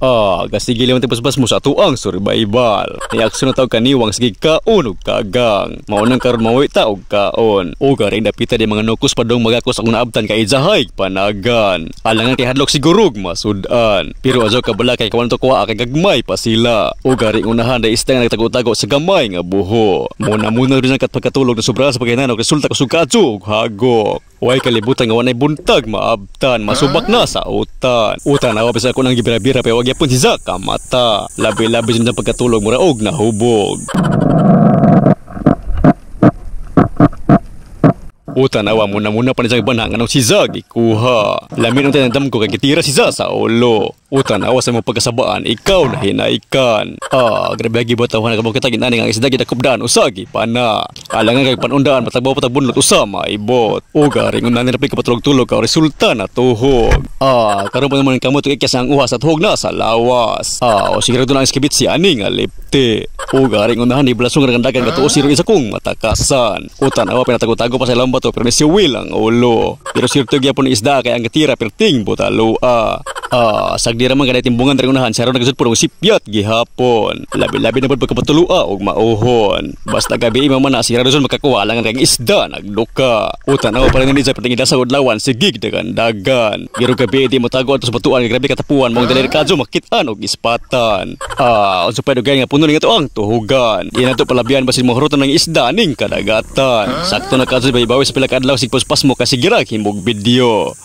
Ah, kasi gila mati pas-pas musa tuang ang suri baibal. Ni aku sana tau kan ni wang segi kaun ug oh, kagang. Mau nang karon mau ta ug oh, kaun. O oh, dapit dapita di mga nokus padong magakos ang naabtan kay Jahay panagan. Alang kay hadlok gurug masudan. Pero ajo ka bala kay kawan to kuha kay gagmay pasila. sila. O garing unahan da istang nagtagutago sa gamay nga buho. Mo na muna rin ang katpagkatulog na sobra sa pagkainan og resulta ko sugkatsog hagok. Wai kali buta ngawak naik buntag ma abtan ma subak ha? na ah, utan. Utan awak pasal aku nang gibira-bira pe awak gepun si zak ah, mata. Labi-labi jenjang pagkatulog mura og na hubog. O oh, tak nak awak muna-muna pandai jangan benak dengan Siza ke ku ha. Lamin nanti yang temku kaki tira Siza saolo. O oh, tak nak awak sama pekesabaan. Ikau dah hina ikan. Ah, kena bagi buat tahu anak-anak kita kita dengan Siza kita kubdan usah ke panak. Alangan ah, kaki pan undaan patah bawa patah bunut usah ma ibot. O oh, garing undaan nerepi ke patrolog tulu kau resultan atau lah, hok. Ah, karena pun teman kamu tu kekias yang uha satu hok na salawas. Ah, o tu nangis kebit si aning alipte. Lah, Oh garing undahan di belasung dengan dagang kata oh siru isekung mata kasan. Utan oh, awak pernah takut takut pasai lambat tu pernah siwilang. Oh lo. Biro siru tu pun isda kayak angetira perting buat Ah, sagdi ra man ganay timbungan tari unahan, saro nagasud pud og sipyat gihapon. Labi-labi na pud pagkapatulua og mauhon. Basta gabi ima na si Radoson makakuha lang kag isda nagduka. Utan ako pala nini sa patingin sa udlawan sigig dagan dagan. Biro gabi di mo tago ato sa batuan kag grabe katapuan mong dalir kadyo makitan og gispatan. Ah, unsa pa dugay nga puno nga to ang tuhugan. Ina to palabian basin mo hurutan ng isda ning kadagatan. Sakto na kadyo sa pila ka adlaw sigpuspas mo kasigira himbog video.